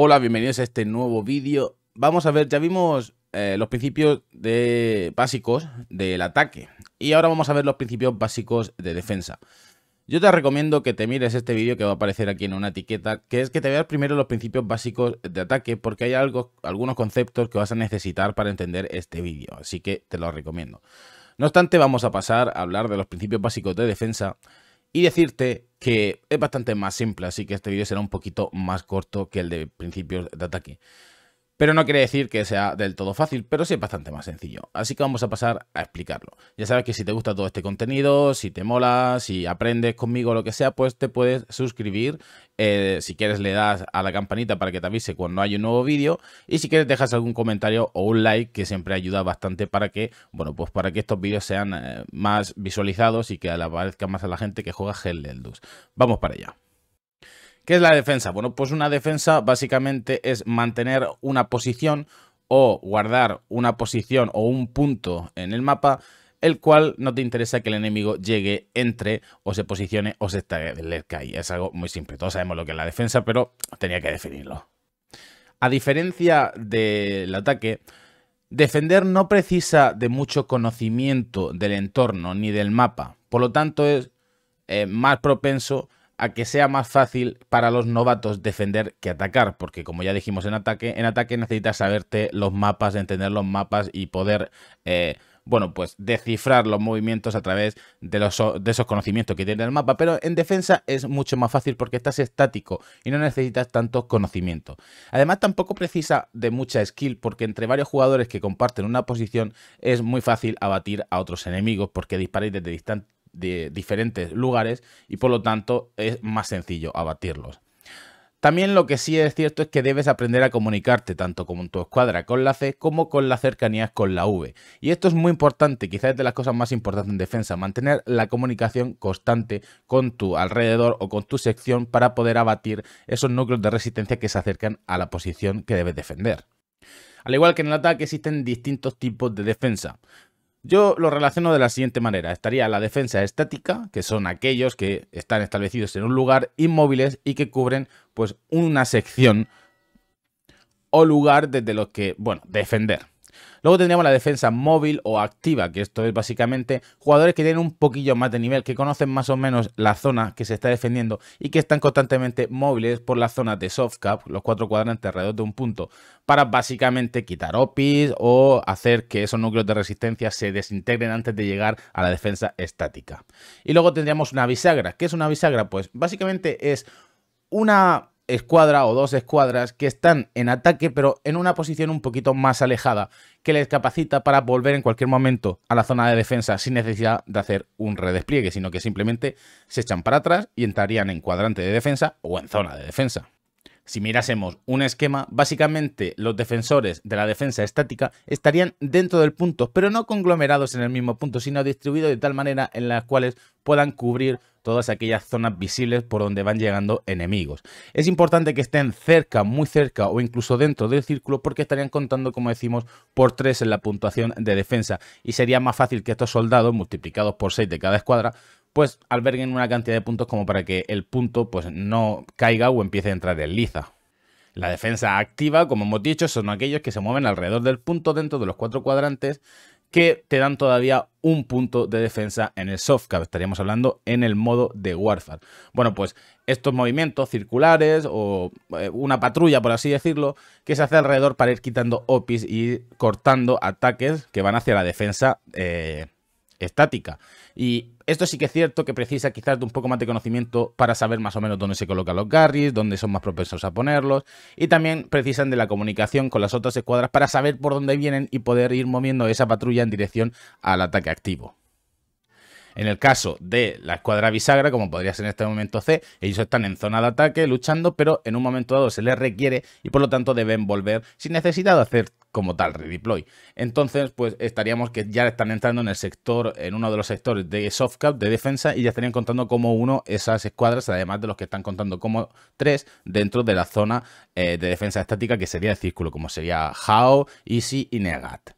Hola, bienvenidos a este nuevo vídeo. Vamos a ver, ya vimos eh, los principios de, básicos del ataque y ahora vamos a ver los principios básicos de defensa. Yo te recomiendo que te mires este vídeo que va a aparecer aquí en una etiqueta, que es que te veas primero los principios básicos de ataque porque hay algo, algunos conceptos que vas a necesitar para entender este vídeo, así que te lo recomiendo. No obstante, vamos a pasar a hablar de los principios básicos de defensa y decirte que es bastante más simple, así que este vídeo será un poquito más corto que el de principios de ataque. Pero no quiere decir que sea del todo fácil, pero sí es bastante más sencillo. Así que vamos a pasar a explicarlo. Ya sabes que si te gusta todo este contenido, si te mola, si aprendes conmigo lo que sea, pues te puedes suscribir. Eh, si quieres le das a la campanita para que te avise cuando hay un nuevo vídeo. Y si quieres dejas algún comentario o un like que siempre ayuda bastante para que, bueno, pues para que estos vídeos sean eh, más visualizados y que le aparezca más a la gente que juega Hell Eldus. Vamos para allá. ¿Qué es la defensa? Bueno, pues una defensa básicamente es mantener una posición o guardar una posición o un punto en el mapa el cual no te interesa que el enemigo llegue, entre o se posicione o se establezca ahí. Es algo muy simple. Todos sabemos lo que es la defensa, pero tenía que definirlo. A diferencia del ataque, defender no precisa de mucho conocimiento del entorno ni del mapa. Por lo tanto, es eh, más propenso a que sea más fácil para los novatos defender que atacar, porque como ya dijimos en ataque, en ataque necesitas saberte los mapas, entender los mapas y poder, eh, bueno, pues descifrar los movimientos a través de, los, de esos conocimientos que tiene el mapa, pero en defensa es mucho más fácil porque estás estático y no necesitas tanto conocimiento. Además tampoco precisa de mucha skill porque entre varios jugadores que comparten una posición es muy fácil abatir a otros enemigos porque disparáis desde distancia de diferentes lugares y por lo tanto es más sencillo abatirlos. También lo que sí es cierto es que debes aprender a comunicarte tanto con tu escuadra con la C como con las cercanías con la V. Y esto es muy importante, quizás es de las cosas más importantes en defensa, mantener la comunicación constante con tu alrededor o con tu sección para poder abatir esos núcleos de resistencia que se acercan a la posición que debes defender. Al igual que en el ataque existen distintos tipos de defensa. Yo lo relaciono de la siguiente manera. Estaría la defensa estática, que son aquellos que están establecidos en un lugar inmóviles y que cubren pues una sección o lugar desde los que, bueno, defender. Luego tendríamos la defensa móvil o activa, que esto es básicamente jugadores que tienen un poquillo más de nivel, que conocen más o menos la zona que se está defendiendo y que están constantemente móviles por las zonas de soft cap, los cuatro cuadrantes alrededor de un punto, para básicamente quitar opis o hacer que esos núcleos de resistencia se desintegren antes de llegar a la defensa estática. Y luego tendríamos una bisagra. ¿Qué es una bisagra? Pues básicamente es una escuadra o dos escuadras que están en ataque pero en una posición un poquito más alejada que les capacita para volver en cualquier momento a la zona de defensa sin necesidad de hacer un redespliegue, sino que simplemente se echan para atrás y entrarían en cuadrante de defensa o en zona de defensa. Si mirásemos un esquema, básicamente los defensores de la defensa estática estarían dentro del punto, pero no conglomerados en el mismo punto, sino distribuidos de tal manera en las cuales puedan cubrir todas aquellas zonas visibles por donde van llegando enemigos. Es importante que estén cerca, muy cerca o incluso dentro del círculo porque estarían contando, como decimos, por 3 en la puntuación de defensa y sería más fácil que estos soldados, multiplicados por 6 de cada escuadra, pues alberguen una cantidad de puntos como para que el punto pues, no caiga o empiece a entrar en liza. La defensa activa, como hemos dicho, son aquellos que se mueven alrededor del punto dentro de los cuatro cuadrantes que te dan todavía un punto de defensa en el softcap. Estaríamos hablando en el modo de Warfare. Bueno, pues estos movimientos circulares o eh, una patrulla, por así decirlo, que se hace alrededor para ir quitando opis y cortando ataques que van hacia la defensa eh, estática. Y esto sí que es cierto que precisa quizás de un poco más de conocimiento para saber más o menos dónde se colocan los garris, dónde son más propensos a ponerlos. Y también precisan de la comunicación con las otras escuadras para saber por dónde vienen y poder ir moviendo esa patrulla en dirección al ataque activo. En el caso de la escuadra bisagra, como podría ser en este momento C, ellos están en zona de ataque luchando, pero en un momento dado se les requiere y por lo tanto deben volver sin necesidad de hacer como tal, redeploy. Entonces, pues estaríamos que ya están entrando en el sector, en uno de los sectores de softcap, de defensa, y ya estarían contando como uno esas escuadras, además de los que están contando como tres dentro de la zona eh, de defensa estática, que sería el círculo, como sería Hao, Easy y Negat.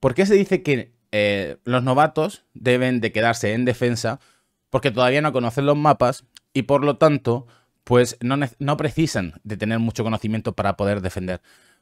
¿Por qué se dice que eh, los novatos deben de quedarse en defensa? Porque todavía no conocen los mapas y por lo tanto, pues no, no precisan de tener mucho conocimiento para poder defender.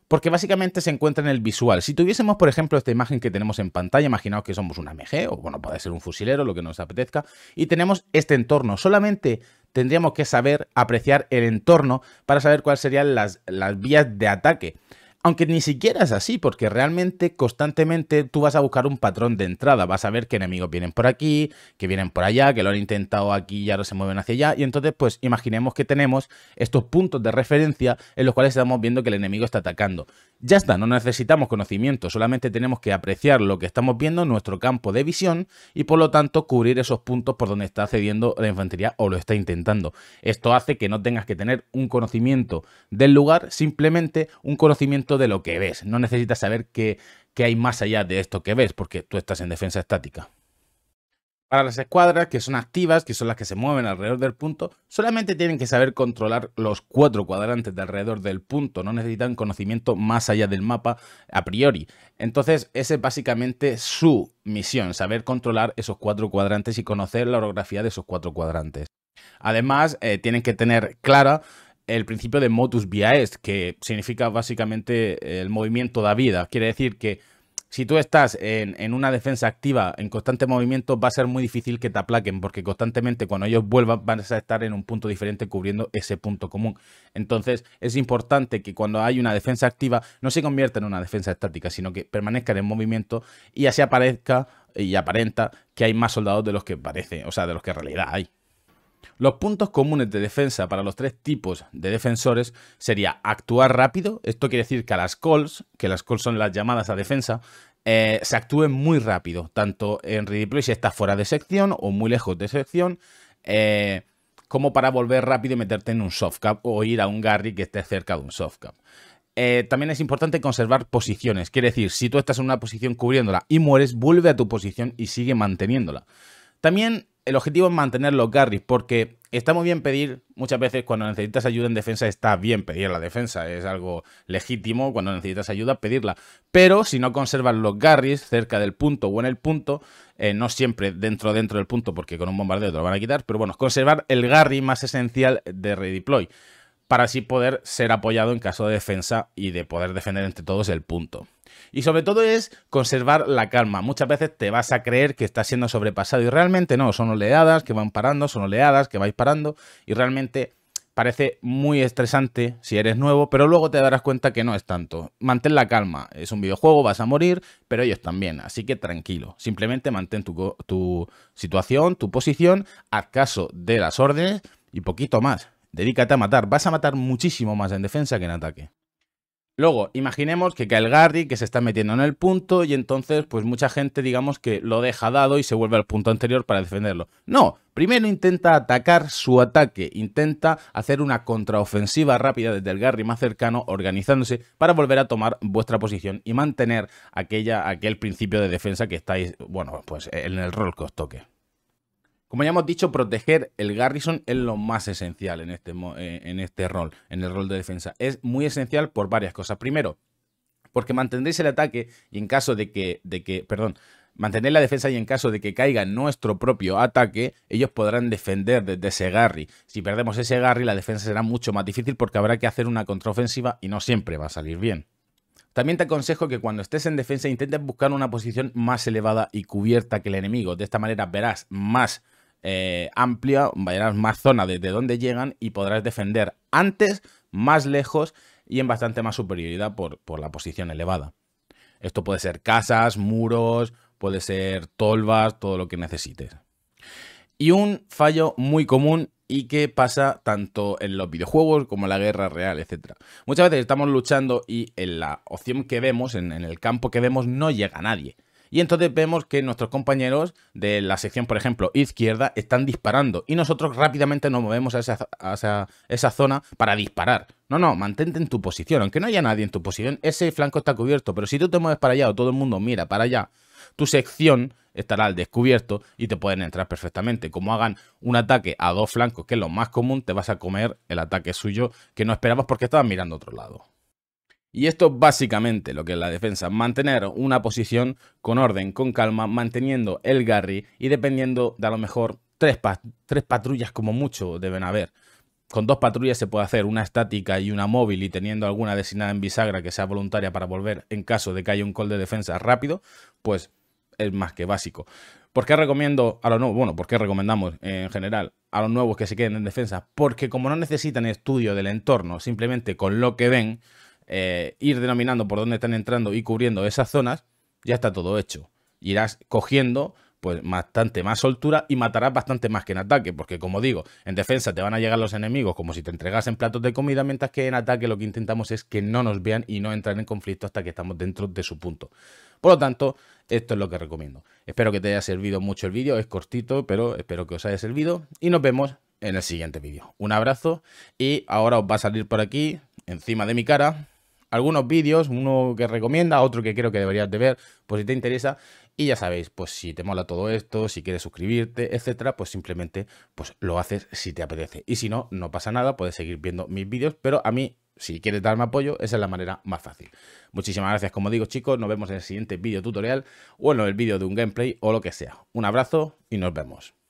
Porque básicamente se encuentra en el visual. Si tuviésemos, por ejemplo, esta imagen que tenemos en pantalla, imaginaos que somos un MG, o bueno, puede ser un fusilero, lo que nos apetezca, y tenemos este entorno. Solamente tendríamos que saber apreciar el entorno para saber cuáles serían las, las vías de ataque. Aunque ni siquiera es así, porque realmente constantemente tú vas a buscar un patrón de entrada, vas a ver que enemigos vienen por aquí, que vienen por allá, que lo han intentado aquí y ahora se mueven hacia allá, y entonces pues imaginemos que tenemos estos puntos de referencia en los cuales estamos viendo que el enemigo está atacando. Ya está, no necesitamos conocimiento, solamente tenemos que apreciar lo que estamos viendo en nuestro campo de visión y por lo tanto cubrir esos puntos por donde está accediendo la infantería o lo está intentando. Esto hace que no tengas que tener un conocimiento del lugar, simplemente un conocimiento de lo que ves. No necesitas saber qué, hay más allá de esto que ves, porque tú estás en defensa estática. Para las escuadras que son activas, que son las que se mueven alrededor del punto, solamente tienen que saber controlar los cuatro cuadrantes de alrededor del punto, no necesitan conocimiento más allá del mapa a priori. Entonces, esa es básicamente su misión, saber controlar esos cuatro cuadrantes y conocer la orografía de esos cuatro cuadrantes. Además, eh, tienen que tener clara el principio de motus est, que significa básicamente el movimiento da vida. Quiere decir que si tú estás en, en, una defensa activa, en constante movimiento, va a ser muy difícil que te aplaquen, porque constantemente cuando ellos vuelvan van a estar en un punto diferente cubriendo ese punto común. Entonces es importante que cuando hay una defensa activa no se convierta en una defensa estática, sino que permanezcan en movimiento y así aparezca y aparenta que hay más soldados de los que parece, o sea, de los que en realidad hay. Los puntos comunes de defensa para los tres tipos de defensores sería actuar rápido, esto quiere decir que a las calls, que las calls son las llamadas a defensa, eh, se actúen muy rápido, tanto en redeploy si estás fuera de sección o muy lejos de sección, eh, como para volver rápido y meterte en un softcap o ir a un Garry que esté cerca de un softcap. Eh, también es importante conservar posiciones, quiere decir, si tú estás en una posición cubriéndola y mueres, vuelve a tu posición y sigue manteniéndola. También el objetivo es mantener los garris porque está muy bien pedir, muchas veces cuando necesitas ayuda en defensa, está bien pedir la defensa, es algo legítimo, cuando necesitas ayuda, pedirla. Pero si no conservas los garris cerca del punto o en el punto, eh, no siempre dentro dentro del punto, porque con un bombardeo te lo van a quitar, pero bueno, conservar el garris más esencial de redeploy, para así poder ser apoyado en caso de defensa y de poder defender entre todos el punto. Y sobre todo es conservar la calma. Muchas veces te vas a creer que estás siendo sobrepasado y realmente no, son oleadas que van parando, son oleadas que vais parando y realmente parece muy estresante si eres nuevo, pero luego te darás cuenta que no es tanto. Mantén la calma, es un videojuego, vas a morir, pero ellos también, así que tranquilo. Simplemente mantén tu, situación, tu posición, haz caso de las órdenes y poquito más. Dedícate a matar, vas a matar muchísimo más en defensa que en ataque. Luego, imaginemos que cae el Garry, que se está metiendo en el punto y entonces, pues mucha gente, digamos que lo deja dado y se vuelve al punto anterior para defenderlo. No, primero intenta atacar su ataque, intenta hacer una contraofensiva rápida desde el Garry más cercano, organizándose para volver a tomar vuestra posición y mantener aquella, aquel principio de defensa que estáis, bueno, pues en el rol que os toque. Como ya hemos dicho, proteger el Garrison es lo más esencial este eh, en este, rol, en el rol de defensa. Es muy esencial por varias cosas. Primero, porque mantendréis el ataque y en caso de que, de que, perdón, mantener la defensa y en caso de que caiga nuestro propio ataque, ellos podrán defender desde ese Garry. Si perdemos ese Garry, la defensa será mucho más difícil porque habrá que hacer una contraofensiva y no siempre va a salir bien. También te aconsejo que cuando estés en defensa intentes buscar una posición más elevada y cubierta que el enemigo. De esta manera verás más eh, amplia, más zona desde donde llegan y podrás defender antes, más lejos y en bastante más superioridad por, la posición elevada. Esto puede ser casas, muros, puede ser tolvas, todo lo que necesites. Y un fallo muy común y que pasa tanto en los videojuegos como en la guerra real, etc. Muchas veces estamos luchando y en la opción que vemos, en, en el campo que vemos, no llega nadie. Y entonces vemos que nuestros compañeros de la sección, por ejemplo, izquierda, están disparando. Y nosotros rápidamente nos movemos a esa, zona para disparar. No, no, mantente en tu posición. Aunque no haya nadie en tu posición, ese flanco está cubierto. Pero si tú te mueves para allá o todo el mundo mira para allá, tu sección estará al descubierto y te pueden entrar perfectamente. Como hagan un ataque a dos flancos, que es lo más común, te vas a comer el ataque suyo que no esperabas porque estabas mirando otro lado. Y esto básicamente lo que es la defensa, mantener una posición con orden, con calma, manteniendo el Garry y dependiendo de a lo mejor tres, tres patrullas como mucho deben haber. Con dos patrullas se puede hacer una estática y una móvil y teniendo alguna designada en bisagra que sea voluntaria para volver en caso de que haya un call de defensa rápido, pues es más que básico. ¿Por qué recomiendo a los nuevos? Bueno, ¿por qué recomendamos en general a los nuevos que se queden en defensa? Porque como no necesitan estudio del entorno, simplemente con lo que ven, eh, ir denominando por dónde están entrando y cubriendo esas zonas, ya está todo hecho. Irás cogiendo pues bastante más soltura y matarás bastante más que en ataque, porque como digo, en defensa te van a llegar los enemigos como si te entregasen platos de comida, mientras que en ataque lo que intentamos es que no nos vean y no entren en conflicto hasta que estamos dentro de su punto. Por lo tanto, esto es lo que recomiendo. Espero que te haya servido mucho el vídeo, es cortito, pero espero que os haya servido y nos vemos en el siguiente vídeo. Un abrazo y ahora os va a salir por aquí, encima de mi cara, algunos vídeos, uno que recomienda, otro que creo que deberías de ver, por si te interesa. Y ya sabéis, pues si te mola todo esto, si quieres suscribirte, etcétera, pues simplemente pues lo haces si te apetece. Y si no, no pasa nada, puedes seguir viendo mis vídeos, pero a mí, si quieres darme apoyo, esa es la manera más fácil. Muchísimas gracias, como digo chicos, nos vemos en el siguiente vídeo tutorial o en el vídeo de un gameplay o lo que sea. Un abrazo y nos vemos.